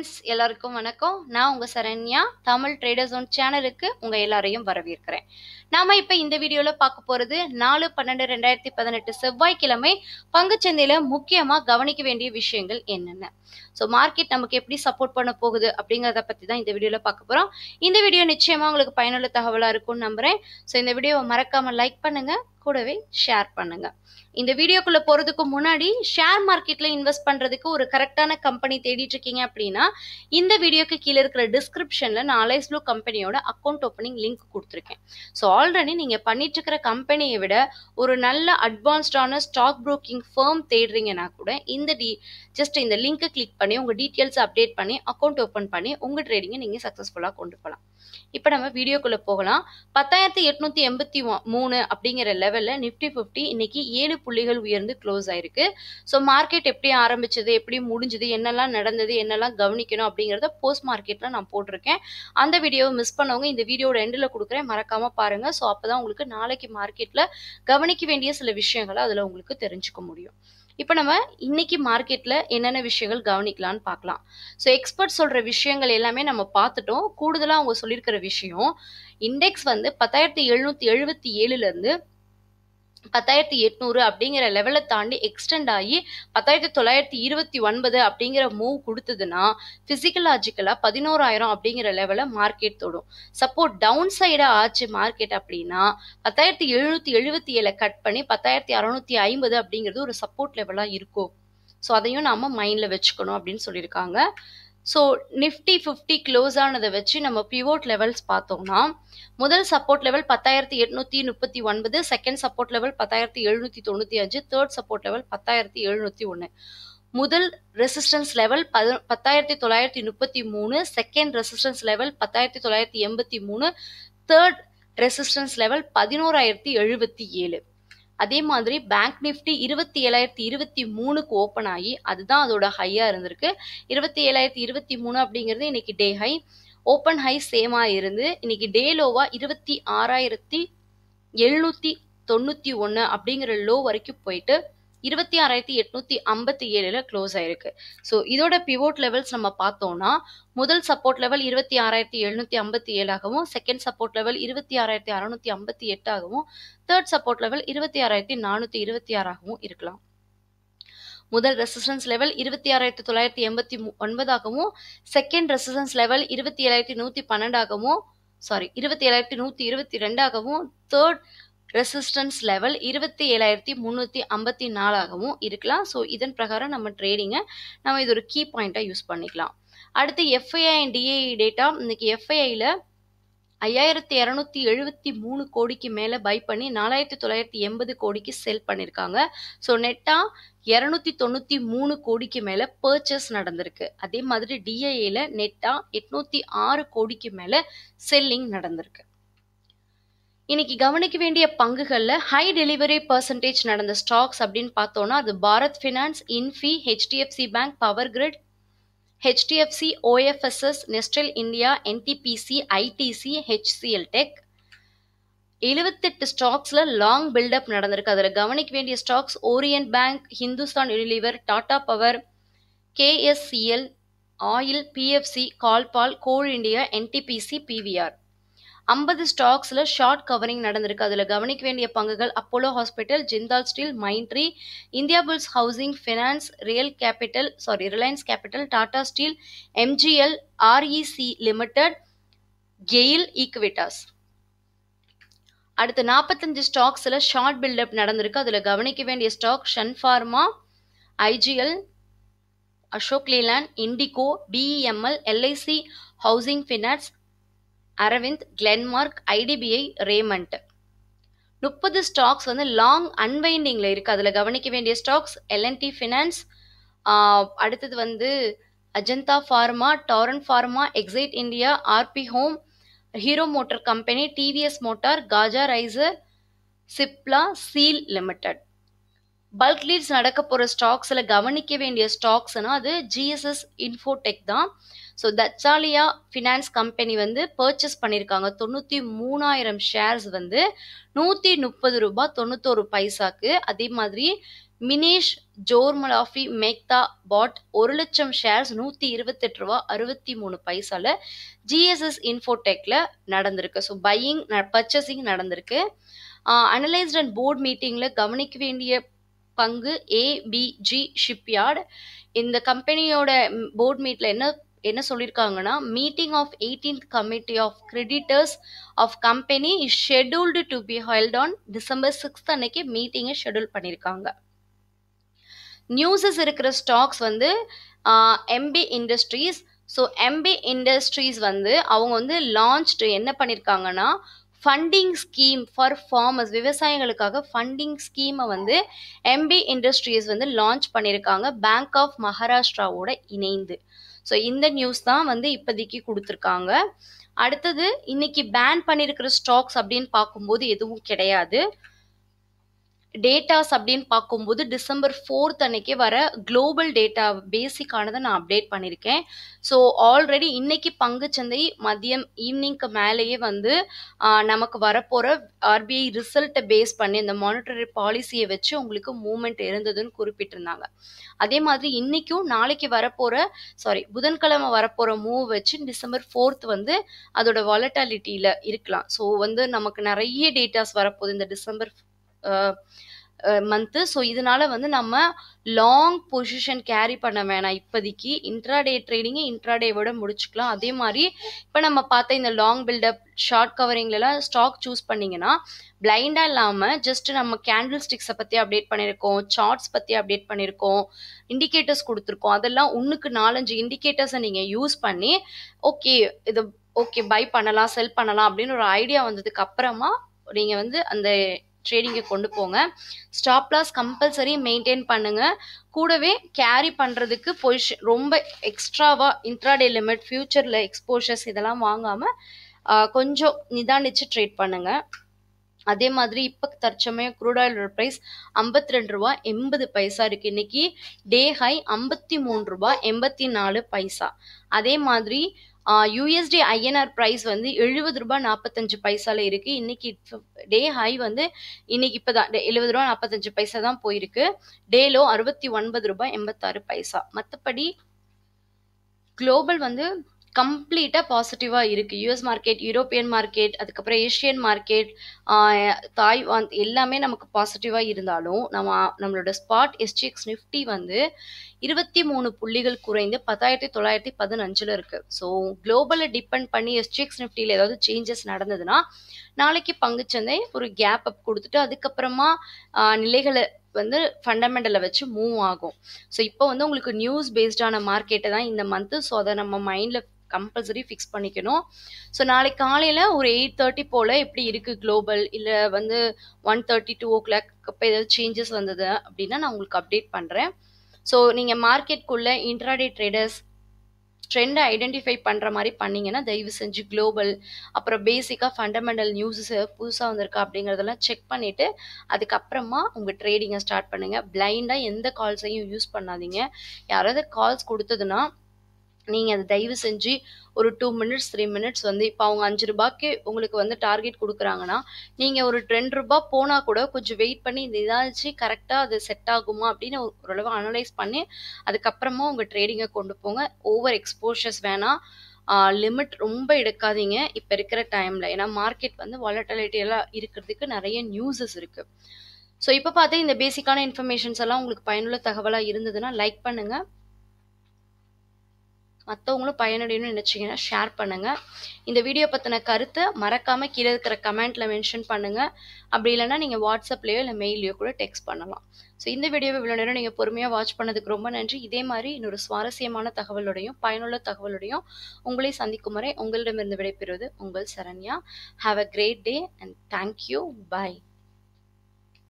friends எல்லாருக்கும் வணக்கம் நான் உங்கள் சரண்யா தமிழ் ட்ரேடர்ஸ் ஒன் சேனலுக்கு உங்கள் எல்லாரையும் வரவேற்கிறேன் நாம் இப்போ இந்த வீடியோவில் பார்க்க போகிறது நாலு பன்னெண்டு ரெண்டாயிரத்தி பதினெட்டு செவ்வாய்க்கிழமை பங்குச்சந்தையில் முக்கியமாக கவனிக்க வேண்டிய விஷயங்கள் என்னென்ன ஸோ மார்க்கெட் நமக்கு எப்படி சப்போர்ட் பண்ண போகுது அப்படிங்கிறத பற்றி தான் இந்த வீடியோவில் பார்க்க போகிறோம் இந்த வீடியோ நிச்சயமாக உங்களுக்கு பயனுள்ள தகவலாக இருக்கும்னு நம்புகிறேன் ஸோ இந்த வீடியோவை மறக்காமல் லைக் பண்ணுங்கள் கூடவே ஷேர் பண்ணுங்க இந்த வீடியோக்குள்ள போறதுக்கு முன்னாடி ஷேர் மார்க்கெட்ல இன்வெஸ்ட் பண்றதுக்கு ஒரு கரெக்டான கம்பெனி தேடிட்டு இருக்கீங்க அப்படின்னா இந்த வீடியோக்கு கீழே இருக்கிற டிஸ்கிரிப்ஷன்ல நான் அலைஸ்லோ கம்பெனியோட அக்கௌண்ட் ஓப்பனிங் லிங்க் கொடுத்துருக்கேன் ஸோ ஆல்ரெடி நீங்க பண்ணிட்டு இருக்கிற கம்பெனியை விட ஒரு நல்ல அட்வான்ஸ்டான ஸ்டாக் ப்ரோக்கிங் ஃபேர்ம் தேடுறீங்கன்னா கூட இந்த டி ஜஸ்ட் இந்த லிங்கை கிளிக் பண்ணி உங்க டீட்டெயில்ஸ் அப்டேட் பண்ணி அக்கௌண்ட் ஓப்பன் பண்ணி உங்க ட்ரேடிங்கை நீங்க சக்சஸ்ஃபுல்லா கொண்டு போகலாம் இப்போ நம்ம வீடியோக்குள்ள போகலாம் பத்தாயிரத்தி எட்நூத்தி எண்பத்தி மூணு அப்படிங்கிற லெவல் லெவலில் நிஃப்டி ஃபிஃப்டி இன்னைக்கு ஏழு புள்ளிகள் உயர்ந்து க்ளோஸ் ஆயிருக்கு ஸோ மார்க்கெட் எப்படி ஆரம்பிச்சது எப்படி முடிஞ்சது என்னெல்லாம் நடந்தது என்னெல்லாம் கவனிக்கணும் அப்படிங்கிறத போஸ்ட் மார்க்கெட்டில் நான் போட்டிருக்கேன் அந்த வீடியோவை மிஸ் பண்ணவங்க இந்த வீடியோட எண்டில் கொடுக்குறேன் மறக்காமல் பாருங்கள் ஸோ அப்போ தான் உங்களுக்கு நாளைக்கு மார்க்கெட்டில் கவனிக்க வேண்டிய சில விஷயங்களை அதில் உங்களுக்கு தெரிஞ்சுக்க முடியும் இப்போ நம்ம இன்னைக்கு மார்க்கெட்டில் என்னென்ன விஷயங்கள் கவனிக்கலாம்னு பார்க்கலாம் ஸோ எக்ஸ்பர்ட் சொல்கிற விஷயங்கள் எல்லாமே நம்ம பார்த்துட்டோம் கூடுதலாக அவங்க சொல்லியிருக்கிற விஷயம் இண்டெக்ஸ் வந்து பத்தாயிரத்தி எழுநூற்றி எழுபத்தி ஏழுலேருந்து பத்தாயிரத்தி எட்நூறு அப்படிங்கிற லெவலை தாண்டி எக்ஸ்டெண்ட் ஆகி பத்தாயிரத்தி தொள்ளாயிரத்தி இருபத்தி ஒன்பது அப்படிங்கிற மூவ் கொடுத்ததுன்னா ஃபிசிக்கலாஜிக்கலாக பதினோராயிரம் அப்படிங்கிற லெவலில் மார்க்கெட் தொடும் சப்போர்ட் டவுன் சைடாக ஆச்சு மார்க்கெட் அப்படின்னா பத்தாயிரத்தி எழுநூற்றி எழுபத்தி ஏழை கட் பண்ணி பத்தாயிரத்தி அறநூற்றி ஐம்பது அப்படிங்கிறது ஒரு சப்போர்ட் லெவலாக இருக்கும் ஸோ அதையும் நாம் மைண்டில் வச்சுக்கணும் அப்படின்னு சொல்லியிருக்காங்க ஸோ நிஃப்டி ஃபிஃப்டி க்ளோஸ் ஆனதை வச்சு நம்ம பிவோட் லெவல்ஸ் பார்த்தோம்னா முதல் சப்போர்ட் லெவல் பத்தாயிரத்தி எட்நூத்தி முப்பத்தி ஒன்பது செகண்ட் சப்போர்ட் லெவல் பத்தாயிரத்தி எழுநூத்தி தொண்ணூற்றி அஞ்சு தேர்ட் சப்போர்ட் லெவல் பத்தாயிரத்தி எழுநூத்தி ஒன்று முதல் ரெசிஸ்டன்ஸ் லெவல் பத பத்தாயிரத்தி தொள்ளாயிரத்தி முப்பத்தி மூணு செகண்ட் ரெசிஸ்டன்ஸ் லெவல் பத்தாயிரத்தி தொள்ளாயிரத்தி எண்பத்தி மூணு தேர்ட் ரெசிஸ்டன்ஸ் லெவல் பதினோராயிரத்தி எழுபத்தி ஏழு அதே மாதிரி பேங்க் நிஃப்டி இருபத்தி ஏழாயிரத்தி இருபத்தி மூணுக்கு ஓப்பன் ஆகி அதுதான் அதோட ஹையாக இருந்திருக்கு இருபத்தி ஏழாயிரத்தி இருபத்தி மூணு அப்படிங்கிறது இன்னைக்கு டே ஹை ஓப்பன் ஹை சேமாக இருந்து இன்னைக்கு டே லோவா இருபத்தி ஆறாயிரத்தி எழுநூற்றி தொண்ணூற்றி ஒன்று அப்படிங்கிற லோ வரைக்கும் போயிட்டு இருபத்தி ஆறாயிரத்தி எட்நூத்தி ஐம்பத்தி ஏழுல க்ளோஸ் ஆயிருக்கு ஸோ இதோட பிவோட் லெவல்ஸ் நம்ம பார்த்தோம்னா முதல் சப்போர்ட் லெவல் இருபத்தி ஆறாயிரத்தி எழுநூத்தி ஐம்பத்தி ஏழாகவும் செகண்ட் சப்போர்ட் லெவல் இருபத்தி ஆறாயிரத்தி அறுநூத்தி ஐம்பத்தி எட்டாகவும் தேர்ட் சப்போர்ட் லெவல் இருபத்தி ஆறாயிரத்தி நானூத்தி இருபத்தி ஆறாகவும் இருக்கலாம் முதல் ரெசிஸ்டன்ஸ் லெவல் இருபத்தி ஆறாயிரத்தி தொள்ளாயிரத்தி எண்பத்தி ஒன்பதாகவும் செகண்ட் ரெசிஸ்டன்ஸ் லெவல் இருபத்தி ஏழாயிரத்தி நூத்தி பன்னெண்டாகவும் சாரி இருபத்தி ஏழாயிரத்தி நூத்தி இருபத்தி ரெண்டாகவும் தேர்ட் ரெசிஸ்டன்ஸ் லெவல் இருபத்தி ஏழாயிரத்தி முந்நூற்றி ஐம்பத்தி நாலாகவும் இருக்கலாம் ஸோ இதன் பிரகாரம் நம்ம ட்ரேடிங்கை நம்ம இது ஒரு கீ பாயிண்ட்டாக யூஸ் பண்ணிக்கலாம் அடுத்து எஃப்ஐஐ அண்ட் டிஐ டேட்டா இன்னைக்கு எஃப்ஐஐயில் ஐயாயிரத்தி இரநூத்தி எழுபத்தி மூணு கோடிக்கு மேலே பை பண்ணி நாலாயிரத்தி தொள்ளாயிரத்தி எண்பது கோடிக்கு செல் பண்ணியிருக்காங்க ஸோ நெட்டாக இரநூத்தி தொண்ணூற்றி மூணு கோடிக்கு மேலே பர்ச்சேஸ் நடந்திருக்கு அதே மாதிரி டிஐஏல நெட்டாக எட்நூற்றி ஆறு கோடிக்கு மேலே செல்லிங் நடந்திருக்கு இன்னைக்கு கவனிக்க வேண்டிய பங்குகளில் ஹை டெலிவரி பர்சன்டேஜ் நடந்த ஸ்டாக்ஸ் அப்படின்னு பார்த்தோன்னா அது Bharat finance Infy HDFC bank power grid HDFC OFSS Nestle India NTPC ITC HCL tech எழுபத்தெட்டு ஸ்டாக்ஸில் லாங் பில்டப் நடந்திருக்கு அதில் கவனிக்க வேண்டிய stocks orient bank Hindustan Unilever Tata power KSCL oil PFC கால்பால் கோல் இண்டியா என்டிபிசி பிவிஆர் ஐம்பது ஸ்டாக்ஸில் ஷார்ட் கவரிங் நடந்திருக்கு அதில் கவனிக்க வேண்டிய பங்குகள் Apollo hospital Jindal steel Mindtree India bulls housing finance real capital sorry Reliance capital Tata steel MGL REC limited GAIL Equitas அடுத்து நாற்பத்தஞ்சு ஸ்டாக்ஸில் ஷார்ட் பில்டப் நடந்திருக்கு அதில் கவனிக்க வேண்டிய stock pharma IGL Ashok Leyland IndiGo BEML LIC housing finance Arvind Glenmark IDBI Raymond முப்பது stocks வந்து long அன்வைண்டிங்கில் இருக்குது அதில் கவனிக்க வேண்டிய ஸ்டாக்ஸ் எல்என்டி ஃபினான்ஸ் அடுத்தது வந்து Ajanta pharma Torrent pharma Exide India RP home Hero motor company TVS motor காஜா ரைசர் சிப்லா சீல் லிமிடெட் பல்க் லீட்ஸ் நடக்க போகிற ஸ்டாக்ஸில் கவனிக்க வேண்டிய ஸ்டாக்ஸ்னா அது ஜிஎஸ்எஸ் இன்ஃபோடெக் தான் ஸோ தச்சாலியா ஃபினான்ஸ் கம்பெனி வந்து பர்ச்சேஸ் பண்ணியிருக்காங்க தொண்ணூற்றி மூணாயிரம் ஷேர்ஸ் வந்து நூற்றி முப்பது ரூபாய் தொண்ணூத்தோரு பைசாக்கு அதே மாதிரி மினேஷ் ஜோர்மலாஃபி மேக்தா பாட் ஒரு லட்சம் ஷேர்ஸ் நூற்றி இருபத்தெட்டு ரூபா அறுபத்தி மூணு பைசால ஜிஎஸ்எஸ் இன்ஃபோடெக்கில் நடந்திருக்கு ஸோ பையிங் பர்ச்சேசிங் நடந்திருக்கு அனலைஸ்ட் அண்ட் போர்ட் மீட்டிங்கில் கவனிக்க வேண்டிய பங்கு ஏபிஜி ஷிப்யார்டு இந்த கம்பெனியோட போர்ட் மீட்டில் என்ன என்ன சொல்லியிருக்காங்கன்னா meeting of eighteenth committee of creditors of company is scheduled to be held on December sixth அன்னைக்கு மீட்டிங்கை ஷெடியூல் பண்ணியிருக்காங்க நியூஸஸ் இருக்கிற ஸ்டாக்ஸ் வந்து MP industries so MP industries வந்து அவங்க வந்து லான்ச்டு என்ன பண்ணியிருக்காங்கன்னா ஃபண்டிங் ஸ்கீம் ஃபார் ஃபார்மர்ஸ் விவசாயிகளுக்காக ஃபண்டிங் ஸ்கீமை வந்து எம்பி இண்டஸ்ட்ரீஸ் வந்து லான்ச் பண்ணியிருக்காங்க பேங்க் ஆஃப் மகாராஷ்டிராவோட இணைந்து ஸோ இந்த நியூஸ் தான் வந்து இப்போதைக்கு கொடுத்துருக்காங்க அடுத்தது இன்னைக்கு பேன் பண்ணியிருக்கிற ஸ்டாக்ஸ் அப்படின்னு பார்க்கும்போது எதுவும் கிடையாது டேட்டாஸ் அப்படின்னு பார்க்கும்போது டிசம்பர் ஃபோர்த் அன்னைக்கே வர குளோபல் டேட்டா பேசிக்கானதை நான் அப்டேட் பண்ணியிருக்கேன் ஸோ ஆல்ரெடி இன்னைக்கு பங்குச்சந்தை மதியம் ஈவினிங்க்கு மேலேயே வந்து நமக்கு வரப்போகிற ஆர்பிஐ ரிசல்ட்டை பேஸ் பண்ணி இந்த மானிட்டரி பாலிசியை வச்சு உங்களுக்கு மூமெண்ட் இருந்ததுன்னு குறிப்பிட்டிருந்தாங்க அதே மாதிரி இன்னைக்கும் நாளைக்கு வரப்போகிற சாரி புதன்கிழமை வரப்போகிற மூவ் வச்சு டிசம்பர் ஃபோர்த் வந்து அதோட வாலட்டாலிட்டியில் இருக்கலாம் ஸோ வந்து நமக்கு நிறைய டேட்டாஸ் வரப்போகுது இந்த டிசம்பர் மந்த்து ஸோ இதனால வந்து நம்ம லாங் பொசிஷன் கேரி பண்ண வேணாம் இப்போதைக்கு இன்ட்ராடே ட்ரேடிங்கை இன்ட்ராடேவோட முடிச்சுக்கலாம் அதே மாதிரி இப்போ நம்ம பார்த்த இந்த லாங் பில்டப் ஷார்ட் கவரிங்லலாம் ஸ்டாக் சூஸ் பண்ணிங்கன்னா பிளைண்டாக இல்லாமல் ஜஸ்ட் நம்ம கேண்டில் ஸ்டிக்ஸை பற்றி அப்டேட் பண்ணியிருக்கோம் சார்ட்ஸ் பற்றி அப்டேட் பண்ணியிருக்கோம் இண்டிகேட்டர்ஸ் கொடுத்துருக்கோம் அதெல்லாம் ஒன்றுக்கு நாலஞ்சு இண்டிகேட்டர்ஸை நீங்கள் யூஸ் பண்ணி ஓகே இது ஓகே பை பண்ணலாம் செல் பண்ணலாம் அப்படின்னு ஒரு ஐடியா வந்ததுக்கு அப்புறமா நீங்கள் வந்து அந்த ட்ரேடிங்கை கொண்டு போங்க ஸ்டாப் லாஸ் கம்பல்சரி மெயின்டைன் பண்ணுங்கள் கூடவே கேரி பண்ணுறதுக்கு பொசிஷன் ரொம்ப எக்ஸ்ட்ராவாக இன்ட்ராடே லிமிட் ஃப்யூச்சரில் எக்ஸ்போஷர்ஸ் இதெல்லாம் வாங்காமல் கொஞ்சம் நிதானிச்சு ட்ரேட் பண்ணுங்கள் அதே மாதிரி இப்போ தற்சமயம் குரூட் ஆயில் ப்ரைஸ் ஐம்பத்தி ரெண்டு ரூபா எண்பது பைசா இருக்குது இன்னைக்கு டே ஹை ஐம்பத்தி மூணு ரூபா எண்பத்தி நாலு பைசா அதே மாதிரி யூஎஸ்டி ஐஎன்ஆர் ப்ரைஸ் வந்து எழுபது ரூபாய் நாற்பத்தஞ்சு பைசால இருக்கு இன்னைக்கு டே ஹை வந்து இன்னைக்கு இப்போதான் எழுபது ரூபா நாற்பத்தஞ்சு பைசா தான் போயிருக்கு டேலோ அறுபத்தி ஒன்பது ரூபாய் எண்பத்தாறு பைசா மற்றபடி குளோபல் வந்து கம்ப்ளீட்டாக பாசிட்டிவாக இருக்குது யூஎஸ் மார்க்கெட் யூரோப்பியன் மார்க்கெட் அதுக்கப்புறம் ஏஷியன் மார்க்கெட் தாய்வான் எல்லாமே நமக்கு பாசிட்டிவாக இருந்தாலும் நம்ம நம்மளோட ஸ்பாட் எஸ்டிஎக்ஸ் நிஃப்டி வந்து இருபத்தி மூணு புள்ளிகள் குறைந்து பத்தாயிரத்தி தொள்ளாயிரத்தி பதினஞ்சில் இருக்குது ஸோ குளோபலை டிபெண்ட் பண்ணி எஸ்டிஎக்ஸ் நிஃப்டியில் ஏதாவது சேஞ்சஸ் நடந்ததுன்னா நாளைக்கு பங்குச்சந்தை ஒரு கேப் அப் கொடுத்துட்டு அதுக்கப்புறமா நிலைகளை வந்து ஃபண்டமெண்டலை வச்சு மூவ் ஆகும் ஸோ இப்போ வந்து உங்களுக்கு நியூஸ் பேஸ்டான மார்க்கெட்டை தான் இந்த மந்த்து ஸோ அதை நம்ம மைண்டில் கம்பல்சரி ஃபிக்ஸ் பண்ணிக்கணும் ஸோ நாளைக்கு காலையில் ஒரு எயிட் தேர்ட்டி போல் எப்படி இருக்குது குளோபல் இல்லை வந்து one thirty two o'clock அப்போ ஏதாவது சேஞ்சஸ் வந்தது அப்படின்னா நான் உங்களுக்கு அப்டேட் பண்ணுறேன் ஸோ நீங்கள் மார்க்கெட்குள்ளே இன்ட்ராடே ட்ரேடர்ஸ் ட்ரெண்டை ஐடென்டிஃபை பண்ணுற மாதிரி பண்ணிங்கன்னா தயவு செஞ்சு குளோபல் அப்புறம் பேசிக்காக ஃபண்டமெண்டல் நியூஸஸ் புதுசாக வந்திருக்கா அப்படிங்கிறதெல்லாம் செக் பண்ணிவிட்டு அதுக்கப்புறமா உங்கள் ட்ரேடிங்கை ஸ்டார்ட் பண்ணுங்கள் பிளைண்டாக எந்த கால்ஸையும் யூஸ் பண்ணாதீங்க யாராவது கால்ஸ் கொடுத்ததுன்னா நீங்கள் அதை தயவு செஞ்சு ஒரு டூ மினிட்ஸ் த்ரீ மினிட்ஸ் வந்து இப்போ அவங்க அஞ்சு ரூபாய்க்கு உங்களுக்கு வந்து டார்கெட் கொடுக்குறாங்கன்னா நீங்கள் ஒரு ரெண்டு ரூபா போனால் கூட கொஞ்சம் வெயிட் பண்ணி இந்த இதாச்சு கரெக்டாக அது செட் ஆகுமா அப்படின்னு ஓரளவு அனலைஸ் பண்ணி அதுக்கப்புறமா உங்கள் ட்ரேடிங்கை கொண்டு போங்க ஓவர் எக்ஸ்போஷர்ஸ் வேணாம் லிமிட் ரொம்ப எடுக்காதீங்க இப்போ இருக்கிற டைமில் ஏன்னா மார்க்கெட் வந்து வாலட்டலிட்டியெல்லாம் இருக்கிறதுக்கு நிறைய நியூஸஸ் இருக்குது ஸோ இப்போ பார்த்தா இந்த பேசிக்கான இன்ஃபர்மேஷன்ஸ் எல்லாம் உங்களுக்கு பயனுள்ள தகவலாக இருந்ததுன்னா லைக் பண்ணுங்கள் மற்றவங்களும் பயனடையணும்னு நினச்சிங்கன்னா ஷேர் பண்ணுங்கள் இந்த வீடியோ பற்றின கருத்தை மறக்காமல் கீழே இருக்கிற கமெண்ட்டில் மென்ஷன் பண்ணுங்கள் அப்படி இல்லைன்னா நீங்கள் வாட்ஸ்அப்லேயோ இல்லை மெயிலையோ கூட டெக்ஸ்ட் பண்ணலாம் ஸோ இந்த வீடியோவை இவ்வளோ நேரம் நீங்கள் பொறுமையாக வாட்ச் பண்ணதுக்கு ரொம்ப நன்றி இதே மாதிரி இன்னொரு சுவாரஸ்யமான தகவலோடையும் பயனுள்ள தகவலோடையும் உங்களை சந்திக்கும் முறை உங்களிடமிருந்து விடைபெறுவது உங்கள் Saranya have a great day and thank you bye